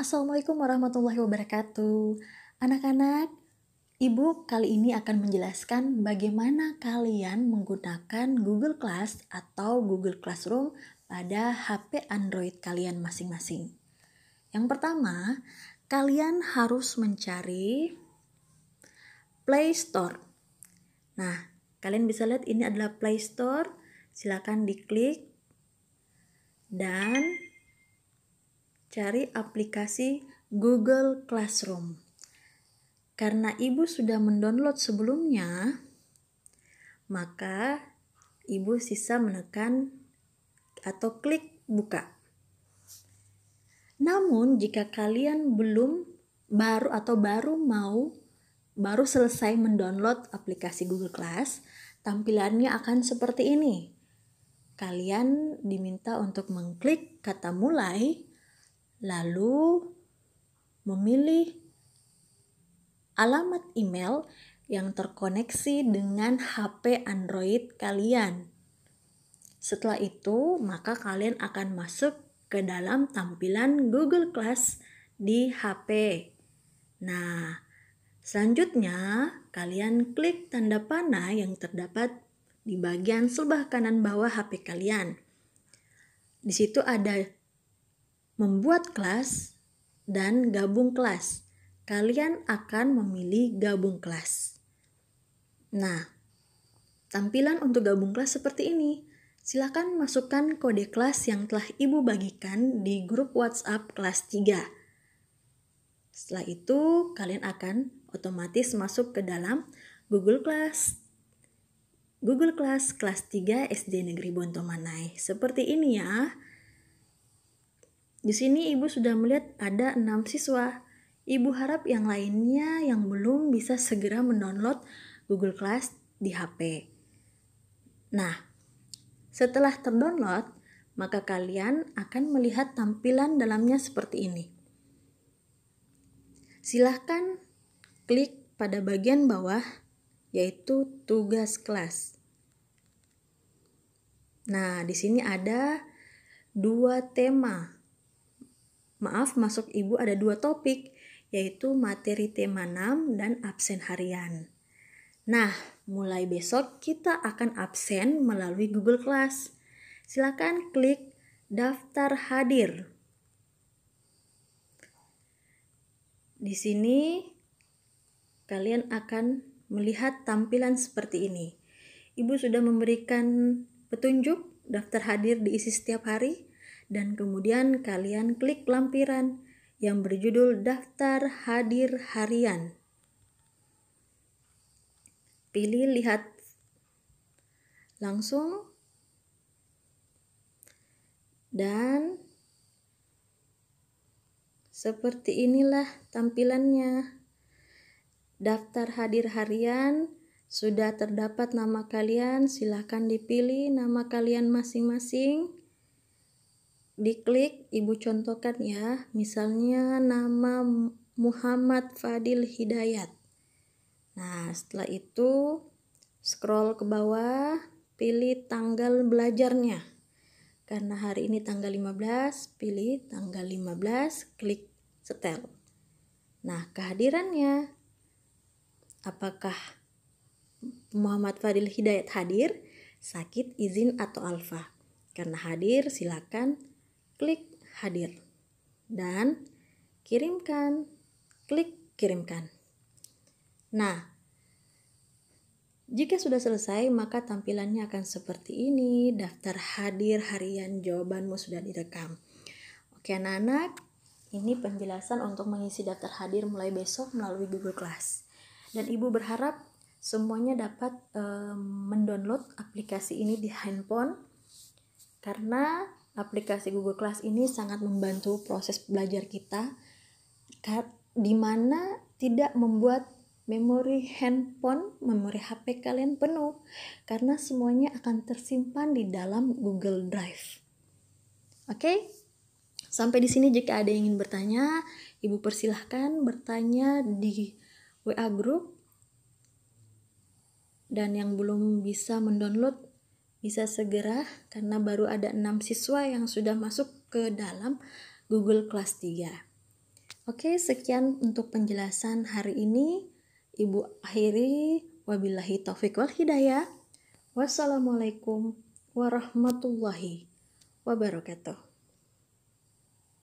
Assalamualaikum warahmatullahi wabarakatuh. Anak-anak, Ibu kali ini akan menjelaskan bagaimana kalian menggunakan Google Class atau Google Classroom pada HP Android kalian masing-masing. Yang pertama, kalian harus mencari Play Store. Nah, kalian bisa lihat ini adalah Play Store. Silakan diklik dan cari aplikasi Google Classroom. Karena ibu sudah mendownload sebelumnya, maka ibu sisa menekan atau klik buka. Namun jika kalian belum baru atau baru mau baru selesai mendownload aplikasi Google Class, tampilannya akan seperti ini. Kalian diminta untuk mengklik kata mulai lalu memilih alamat email yang terkoneksi dengan HP Android kalian. Setelah itu, maka kalian akan masuk ke dalam tampilan Google Class di HP. Nah, selanjutnya kalian klik tanda panah yang terdapat di bagian sebelah kanan bawah HP kalian. Di situ ada membuat kelas dan gabung kelas. Kalian akan memilih gabung kelas. Nah, tampilan untuk gabung kelas seperti ini. Silakan masukkan kode kelas yang telah Ibu bagikan di grup WhatsApp kelas 3. Setelah itu, kalian akan otomatis masuk ke dalam Google Class. Google Class kelas 3 SD Negeri Bontomanai. Seperti ini ya. Di sini ibu sudah melihat ada enam siswa. Ibu harap yang lainnya yang belum bisa segera mendownload Google Class di HP. Nah, setelah terdownload, maka kalian akan melihat tampilan dalamnya seperti ini. Silahkan klik pada bagian bawah, yaitu tugas kelas. Nah, di sini ada dua tema Maaf, masuk ibu ada dua topik, yaitu materi tema 6 dan absen harian. Nah, mulai besok kita akan absen melalui Google Class. Silakan klik daftar hadir. Di sini kalian akan melihat tampilan seperti ini. Ibu sudah memberikan petunjuk daftar hadir diisi setiap hari dan kemudian kalian klik lampiran yang berjudul daftar hadir harian. Pilih lihat langsung dan seperti inilah tampilannya. Daftar hadir harian sudah terdapat nama kalian, silahkan dipilih nama kalian masing-masing diklik ibu contohkan ya misalnya nama Muhammad Fadil Hidayat nah setelah itu scroll ke bawah pilih tanggal belajarnya karena hari ini tanggal 15 pilih tanggal 15 klik setel nah kehadirannya apakah Muhammad Fadil Hidayat hadir sakit izin atau alfa karena hadir silakan klik hadir, dan kirimkan, klik kirimkan. Nah, jika sudah selesai, maka tampilannya akan seperti ini. Daftar hadir harian jawabanmu sudah direkam. Oke anak-anak, ini penjelasan untuk mengisi daftar hadir mulai besok melalui Google Class. Dan ibu berharap semuanya dapat e, mendownload aplikasi ini di handphone karena aplikasi Google Class ini sangat membantu proses belajar kita di mana tidak membuat memori handphone, memori HP kalian penuh karena semuanya akan tersimpan di dalam Google Drive. Oke? Okay? Sampai di sini jika ada yang ingin bertanya, Ibu persilahkan bertanya di WA group dan yang belum bisa mendownload bisa segera karena baru ada enam siswa yang sudah masuk ke dalam Google Class 3. Oke, sekian untuk penjelasan hari ini. Ibu akhiri wabillahi taufiq wal hidayah. Wassalamualaikum warahmatullahi wabarakatuh.